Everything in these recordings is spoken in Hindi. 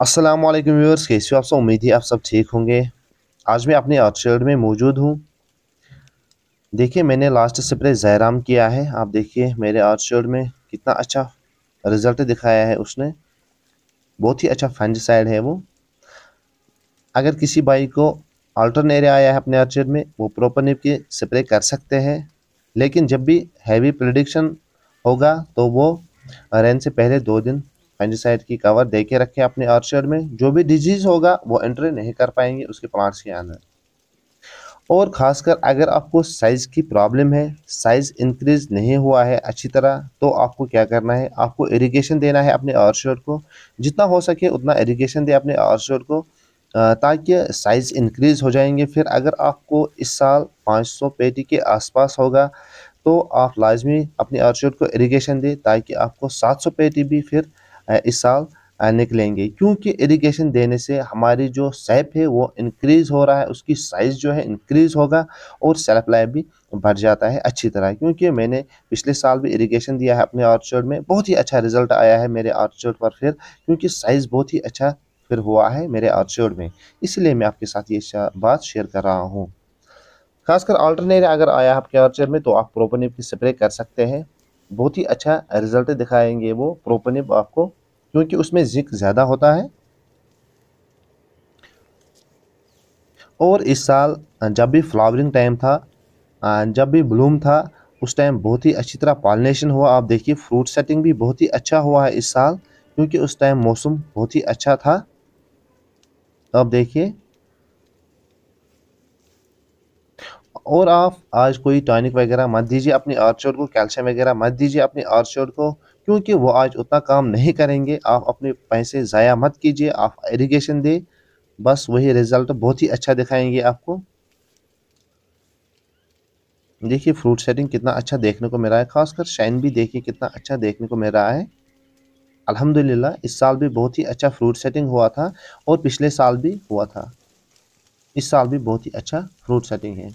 असलम व्यूअर्स कैसे हो आप सब उम्मीद है आप सब ठीक होंगे आज मैं अपने ऑर्चर्ड में मौजूद हूँ देखिए मैंने लास्ट स्प्रे जैराम किया है आप देखिए मेरे ऑर्चर्ड में कितना अच्छा रिज़ल्ट दिखाया है उसने बहुत ही अच्छा फंजसाइड है वो अगर किसी बाई को आल्टरन एरिया आया है अपने ऑर्चर्ड में वो निप के स्प्रे कर सकते हैं लेकिन जब भी हैवी प्रडिक्शन होगा तो वो रेन से पहले दो दिन फंजिसाइड की कवर दे के रखें अपने ऑर्चर्ड में जो भी डिजीज़ होगा वो एंट्री नहीं कर पाएंगे उसके प्लांट्स के अंदर और ख़ासकर अगर आपको साइज़ की प्रॉब्लम है साइज़ इंक्रीज़ नहीं हुआ है अच्छी तरह तो आपको क्या करना है आपको इरिगेशन देना है अपने ऑर्चर्ड को जितना हो सके उतना इरिगेशन दे अपने ऑर्चर्ड को ताकि साइज़ इंक्रीज़ हो जाएंगे फिर अगर आपको इस साल 500 पेटी के आसपास होगा तो आप लाजमी अपने ऑर्चर्ड को इरिगेशन दें ताकि आपको 700 पेटी भी फिर इस साल निकलेंगे क्योंकि इरिगेशन देने से हमारी जो सैप है वो इंक्रीज़ हो रहा है उसकी साइज़ जो है इंक्रीज़ होगा और सेल्फ लाइफ भी बढ़ जाता है अच्छी तरह क्योंकि मैंने पिछले साल भी इरिगेशन दिया है अपने ऑर्चर्ड में बहुत ही अच्छा रिजल्ट आया है मेरे ऑर्चर्ड पर फिर क्योंकि साइज़ बहुत ही अच्छा फिर हुआ है मेरे ऑर्चर्ड में इसलिए मैं आपके साथ ये बात शेयर कर रहा हूँ खासकर ऑल्टरनेट अगर आया आपके ऑर्चर्ड में तो आप प्रोपोनिप की स्प्रे कर सकते हैं बहुत ही अच्छा रिजल्ट दिखाएंगे वो प्रोपनिप आपको क्योंकि उसमें जिंक ज़्यादा होता है और इस साल जब भी फ्लावरिंग टाइम था जब भी ब्लूम था उस टाइम बहुत ही अच्छी तरह पॉलिनेशन हुआ आप देखिए फ्रूट सेटिंग भी बहुत ही अच्छा हुआ है इस साल क्योंकि उस टाइम मौसम बहुत ही अच्छा था अब देखिए और आप आज कोई टॉनिक वगैरह मत दीजिए अपनी आर्चोर को कैल्शियम वगैरह मत दीजिए अपनी आर्चोर को क्योंकि वो आज उतना काम नहीं करेंगे आप अपने पैसे ज़ाया मत कीजिए आप इरीगेशन दें बस वही रिज़ल्ट बहुत ही अच्छा दिखाएंगे आपको देखिए फ्रूट सेटिंग कितना अच्छा देखने को मिल रहा है खासकर शाइन भी देखिए कितना अच्छा देखने को मिल रहा है अल्हम्दुलिल्लाह इस साल भी बहुत ही अच्छा फ्रूट सेटिंग हुआ था और पिछले साल भी हुआ था इस साल भी बहुत ही अच्छा फ्रूट सेटिंग है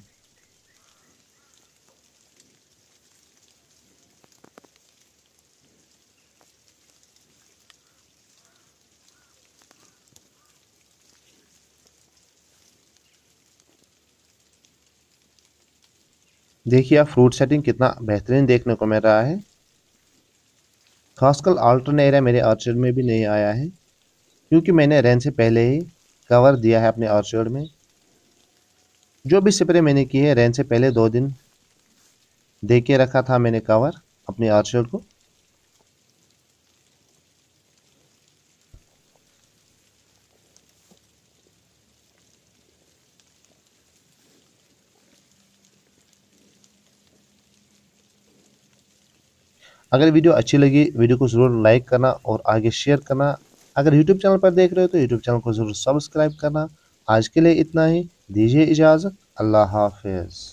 देखिए आप फ्रूट सेटिंग कितना बेहतरीन देखने को मिल रहा है खासकर एरिया मेरे ऑर्चर्ड में भी नहीं आया है क्योंकि मैंने रेन से पहले ही कवर दिया है अपने ऑर्चर्ड में जो भी स्प्रे मैंने की है रेन से पहले दो दिन दे रखा था मैंने कवर अपने ऑर्चर्ड को अगर वीडियो अच्छी लगी वीडियो को ज़रूर लाइक करना और आगे शेयर करना अगर यूट्यूब चैनल पर देख रहे हो तो यूट्यूब चैनल को ज़रूर सब्सक्राइब करना आज के लिए इतना ही दीजिए इजाज़त अल्लाह हाफिज़